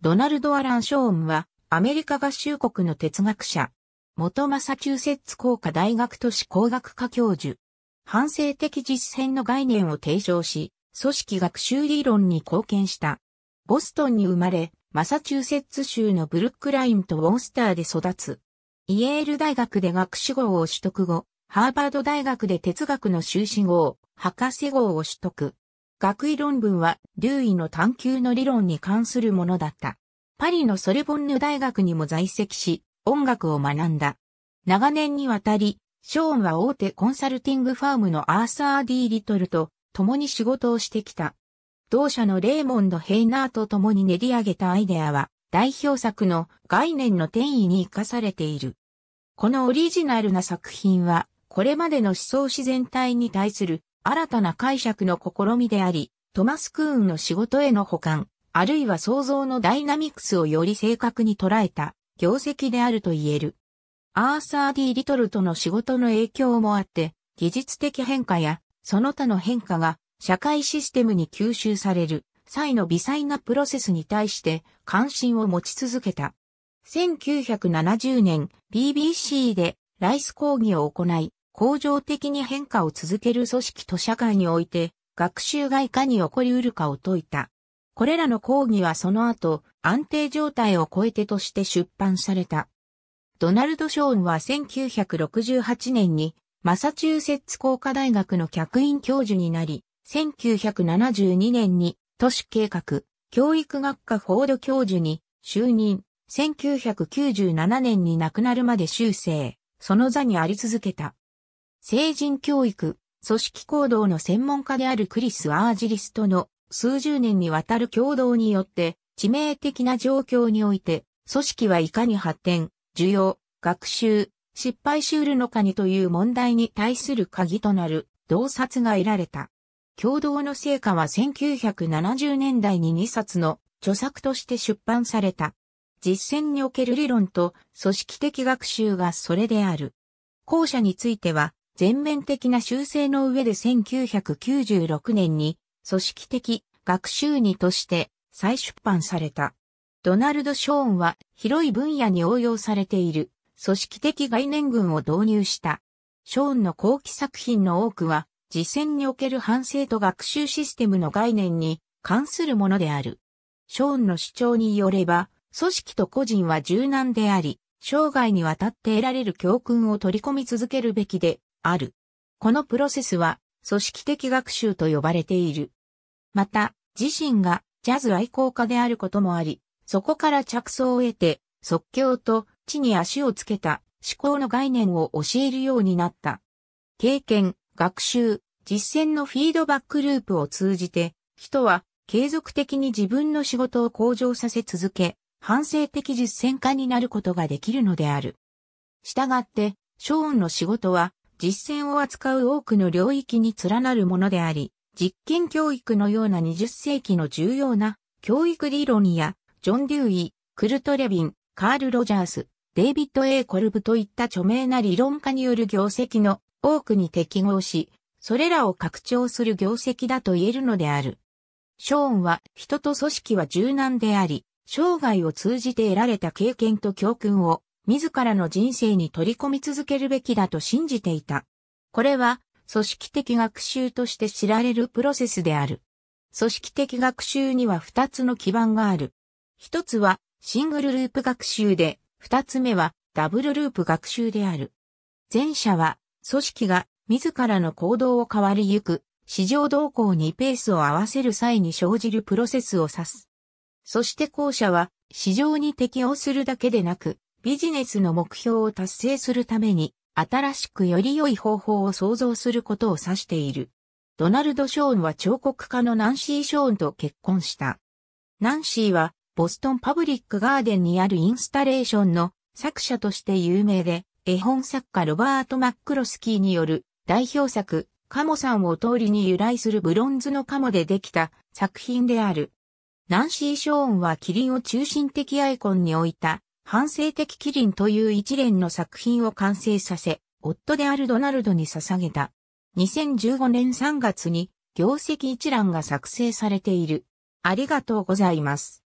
ドナルド・アラン・ショーンは、アメリカ合衆国の哲学者。元マサチューセッツ工科大学都市工学科教授。反省的実践の概念を提唱し、組織学習理論に貢献した。ボストンに生まれ、マサチューセッツ州のブルックラインとウォンスターで育つ。イエール大学で学士号を取得後、ハーバード大学で哲学の修士号、博士号を取得。学位論文は、ューイの探求の理論に関するものだった。パリのソルボンヌ大学にも在籍し、音楽を学んだ。長年にわたり、ショーンは大手コンサルティングファームのアーサー・ディ・リトルと共に仕事をしてきた。同社のレーモンド・ヘイナーと共に練り上げたアイデアは、代表作の概念の転移に活かされている。このオリジナルな作品は、これまでの思想自然体に対する新たな解釈の試みであり、トマス・クーンの仕事への補完、あるいは創造のダイナミクスをより正確に捉えた業績であると言える。アーサー・ D・ リトルとの仕事の影響もあって、技術的変化やその他の変化が社会システムに吸収される際の微細なプロセスに対して関心を持ち続けた。1970年 BBC でライス講義を行い、恒常的に変化を続ける組織と社会において、学習がいかに起こりうるかを説いた。これらの講義はその後、安定状態を超えてとして出版された。ドナルド・ショーンは1968年にマサチューセッツ工科大学の客員教授になり、1972年に都市計画、教育学科フォード教授に就任、1997年に亡くなるまで修正、その座にあり続けた。成人教育、組織行動の専門家であるクリス・アージリスとの数十年にわたる共同によって、致命的な状況において、組織はいかに発展、需要、学習、失敗しうるのかにという問題に対する鍵となる洞察が得られた。共同の成果は1970年代に2冊の著作として出版された。実践における理論と組織的学習がそれである。後者については、全面的な修正の上で1996年に組織的学習にとして再出版された。ドナルド・ショーンは広い分野に応用されている組織的概念群を導入した。ショーンの後期作品の多くは実践における反省と学習システムの概念に関するものである。ショーンの主張によれば、組織と個人は柔軟であり、生涯にわたって得られる教訓を取り込み続けるべきで、ある。このプロセスは組織的学習と呼ばれている。また、自身がジャズ愛好家であることもあり、そこから着想を得て、即興と地に足をつけた思考の概念を教えるようになった。経験、学習、実践のフィードバックループを通じて、人は継続的に自分の仕事を向上させ続け、反省的実践家になることができるのである。したがって、ショーンの仕事は実践を扱う多くの領域に連なるものであり、実験教育のような20世紀の重要な教育理論や、ジョン・デューイ、クルト・レビン、カール・ロジャース、デイビッド・エコルブといった著名な理論家による業績の多くに適合し、それらを拡張する業績だと言えるのである。ショーンは人と組織は柔軟であり、生涯を通じて得られた経験と教訓を自らの人生に取り込み続けるべきだと信じていた。これは、組織的学習として知られるプロセスである。組織的学習には2つの基盤がある。1つは、シングルループ学習で、2つ目は、ダブルループ学習である。前者は、組織が自らの行動を変わりゆく、市場動向にペースを合わせる際に生じるプロセスを指す。そして後者は、市場に適応するだけでなく、ビジネスの目標を達成するために、新しくより良い方法を創造することを指している。ドナルド・ショーンは彫刻家のナンシー・ショーンと結婚した。ナンシーは、ボストンパブリックガーデンにあるインスタレーションの作者として有名で、絵本作家ロバート・マックロスキーによる代表作、カモさんを通りに由来するブロンズのカモでできた作品である。ナンシー・ショーンはキリンを中心的アイコンに置いた反省的キリンという一連の作品を完成させ、夫であるドナルドに捧げた。2015年3月に業績一覧が作成されている。ありがとうございます。